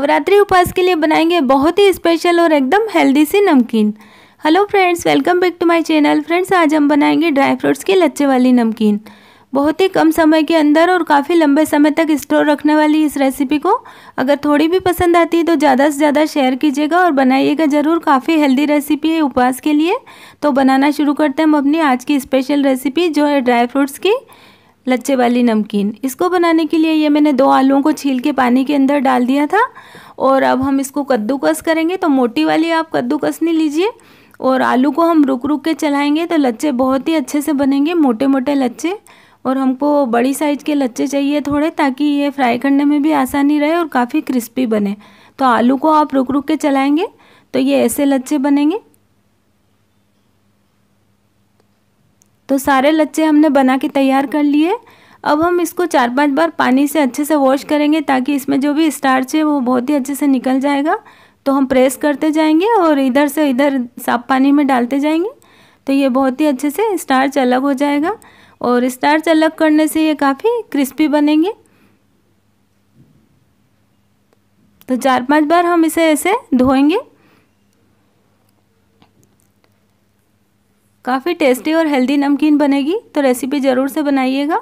नवरात्रि उपवास के लिए बनाएंगे बहुत ही स्पेशल और एकदम हेल्दी सी नमकीन hello friends welcome back to my channel friends आज हम बनाएंगे ड्राई फ्रूट्स के लच्छे वाली नमकीन बहुत ही कम समय के अंदर और काफ़ी लंबे समय तक स्टोर रखने वाली इस रेसिपी को अगर थोड़ी भी पसंद आती है तो ज़्यादा से ज़्यादा शेयर कीजिएगा और बनाइएगा ज़रूर काफ़ी हेल्दी रेसिपी है उपवास के लिए तो बनाना शुरू करते हैं हम अपनी आज की स्पेशल रेसिपी जो है ड्राई फ्रूट्स की लच्छे वाली नमकीन इसको बनाने के लिए ये मैंने दो आलूओं को छील के पानी के अंदर डाल दिया था और अब हम इसको कद्दूकस करेंगे तो मोटी वाली आप कद्दूकस नहीं लीजिए और आलू को हम रुक रुक के चलाएंगे तो लच्छे बहुत ही अच्छे से बनेंगे मोटे मोटे लच्छे और हमको बड़ी साइज के लच्छे चाहिए थोड़े ताकि ये फ्राई करने में भी आसानी रहे और काफ़ी क्रिस्पी बने तो आलू को आप रुक रुक के चलाएँगे तो ये ऐसे लच्छे बनेंगे तो सारे लच्छे हमने बना के तैयार कर लिए अब हम इसको चार पांच बार पानी से अच्छे से वॉश करेंगे ताकि इसमें जो भी स्टार्च है वो बहुत ही अच्छे से निकल जाएगा तो हम प्रेस करते जाएंगे और इधर से इधर साफ पानी में डालते जाएंगे तो ये बहुत ही अच्छे से स्टार्च अलग हो जाएगा और स्टार्च अलग करने से ये काफ़ी क्रिस्पी बनेंगे तो चार पांच बार हम इसे ऐसे धोएंगे काफ़ी टेस्टी और हेल्दी नमकीन बनेगी तो रेसिपी ज़रूर से बनाइएगा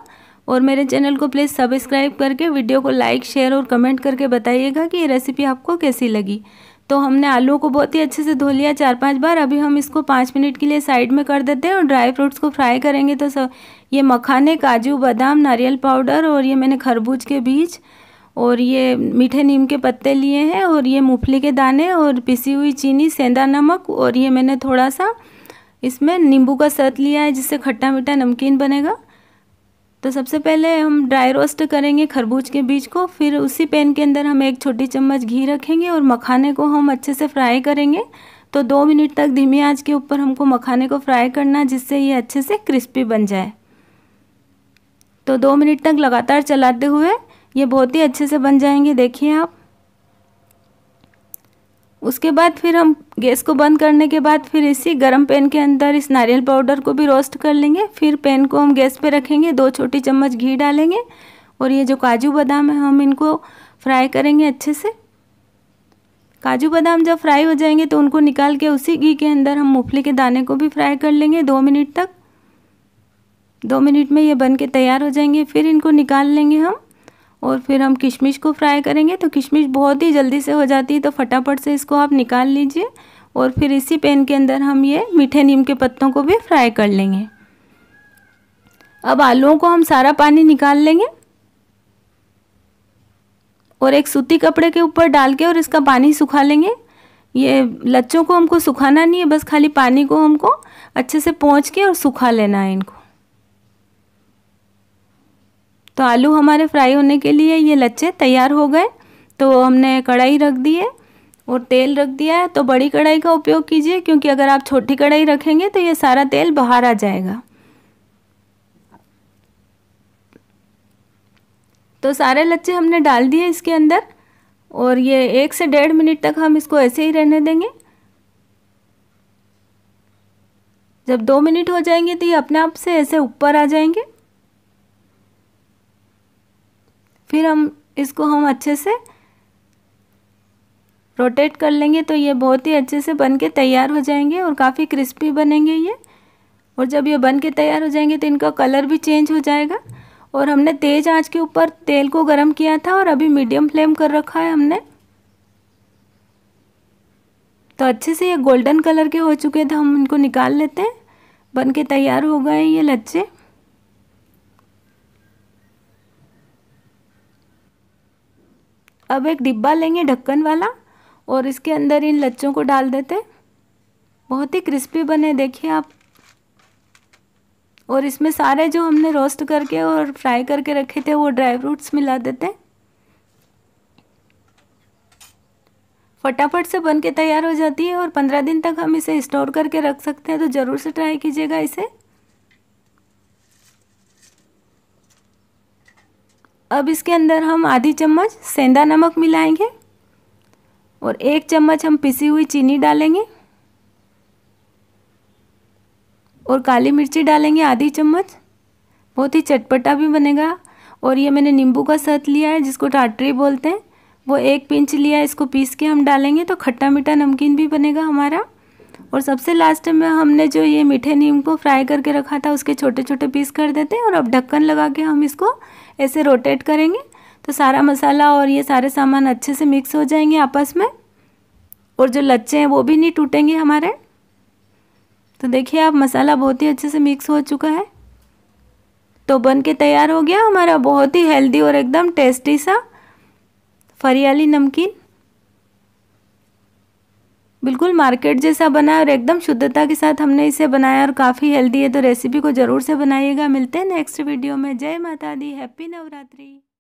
और मेरे चैनल को प्लीज़ सब्सक्राइब करके वीडियो को लाइक शेयर और कमेंट करके बताइएगा कि ये रेसिपी आपको कैसी लगी तो हमने आलू को बहुत ही अच्छे से धो लिया चार पांच बार अभी हम इसको पाँच मिनट के लिए साइड में कर देते हैं और ड्राई फ्रूट्स को फ्राई करेंगे तो सब ये मखाने काजू बादाम नारियल पाउडर और ये मैंने खरबूज के बीज और ये मीठे नीम के पत्ते लिए हैं और ये मूँगफली के दाने और पिसी हुई चीनी सेंधा नमक और ये मैंने थोड़ा सा इसमें नींबू का सत लिया है जिससे खट्टा मीठा नमकीन बनेगा तो सबसे पहले हम ड्राई रोस्ट करेंगे खरबूज के बीज को फिर उसी पैन के अंदर हम एक छोटी चम्मच घी रखेंगे और मखाने को हम अच्छे से फ्राई करेंगे तो दो मिनट तक धीमी आंच के ऊपर हमको मखाने को फ्राई करना जिससे ये अच्छे से क्रिस्पी बन जाए तो दो मिनट तक लगातार चलाते हुए ये बहुत ही अच्छे से बन जाएंगे देखिए आप उसके बाद फिर हम गैस को बंद करने के बाद फिर इसी गर्म पैन के अंदर इस नारियल पाउडर को भी रोस्ट कर लेंगे फिर पैन को हम गैस पे रखेंगे दो छोटी चम्मच घी डालेंगे और ये जो काजू बादाम है हम इनको फ्राई करेंगे अच्छे से काजू बादाम जब फ्राई हो जाएंगे तो उनको निकाल के उसी घी के अंदर हम मूँगफली के दाने को भी फ्राई कर लेंगे दो मिनट तक दो मिनट में ये बन के तैयार हो जाएंगे फिर इनको निकाल लेंगे हम और फिर हम किशमिश को फ्राई करेंगे तो किशमिश बहुत ही जल्दी से हो जाती है तो फटाफट से इसको आप निकाल लीजिए और फिर इसी पैन के अंदर हम ये मीठे नीम के पत्तों को भी फ्राई कर लेंगे अब आलूओं को हम सारा पानी निकाल लेंगे और एक सूती कपड़े के ऊपर डाल के और इसका पानी सुखा लेंगे ये लच्चों को हमको सुखाना नहीं है बस खाली पानी को हमको अच्छे से पहुँच के और सुखा लेना है इनको तो आलू हमारे फ्राई होने के लिए ये लच्छे तैयार हो गए तो हमने कढ़ाई रख दी है और तेल रख दिया है तो बड़ी कढ़ाई का उपयोग कीजिए क्योंकि अगर आप छोटी कढ़ाई रखेंगे तो ये सारा तेल बाहर आ जाएगा तो सारे लच्छे हमने डाल दिए इसके अंदर और ये एक से डेढ़ मिनट तक हम इसको ऐसे ही रहने देंगे जब दो मिनट हो जाएंगे तो ये अपने आप से ऐसे ऊपर आ जाएंगे फिर हम इसको हम अच्छे से रोटेट कर लेंगे तो ये बहुत ही अच्छे से बन के तैयार हो जाएंगे और काफ़ी क्रिस्पी बनेंगे ये और जब ये बन के तैयार हो जाएंगे तो इनका कलर भी चेंज हो जाएगा और हमने तेज़ आंच के ऊपर तेल को गर्म किया था और अभी मीडियम फ्लेम कर रखा है हमने तो अच्छे से ये गोल्डन कलर के हो चुके थे तो हम इनको निकाल लेते हैं बन के तैयार हो गए ये लच्छे अब एक डिब्बा लेंगे ढक्कन वाला और इसके अंदर इन लच्छों को डाल देते बहुत ही क्रिस्पी बने देखिए आप और इसमें सारे जो हमने रोस्ट करके और फ्राई करके रखे थे वो ड्राई फ्रूट्स मिला देते फटाफट से बन के तैयार हो जाती है और पंद्रह दिन तक हम इसे स्टोर करके रख सकते हैं तो ज़रूर से ट्राई कीजिएगा इसे अब इसके अंदर हम आधी चम्मच सेंधा नमक मिलाएंगे और एक चम्मच हम पिसी हुई चीनी डालेंगे और काली मिर्ची डालेंगे आधी चम्मच बहुत ही चटपटा भी बनेगा और ये मैंने नींबू का सत लिया है जिसको टाटरी बोलते हैं वो एक पिंच लिया है इसको पीस के हम डालेंगे तो खट्टा मीठा नमकीन भी बनेगा हमारा और सबसे लास्ट में हमने जो ये मीठे नीम को फ्राई करके रखा था उसके छोटे छोटे पीस कर देते हैं और अब ढक्कन लगा के हम इसको ऐसे रोटेट करेंगे तो सारा मसाला और ये सारे सामान अच्छे से मिक्स हो जाएंगे आपस में और जो लच्छे हैं वो भी नहीं टूटेंगे हमारे तो देखिए आप मसाला बहुत ही अच्छे से मिक्स हो चुका है तो बन के तैयार हो गया हमारा बहुत ही हेल्दी और एकदम टेस्टी सा फरियाली नमकीन बिल्कुल मार्केट जैसा बना और एकदम शुद्धता के साथ हमने इसे बनाया और काफ़ी हेल्दी है तो रेसिपी को ज़रूर से बनाइएगा मिलते हैं नेक्स्ट वीडियो में जय माता दी हैप्पी नवरात्रि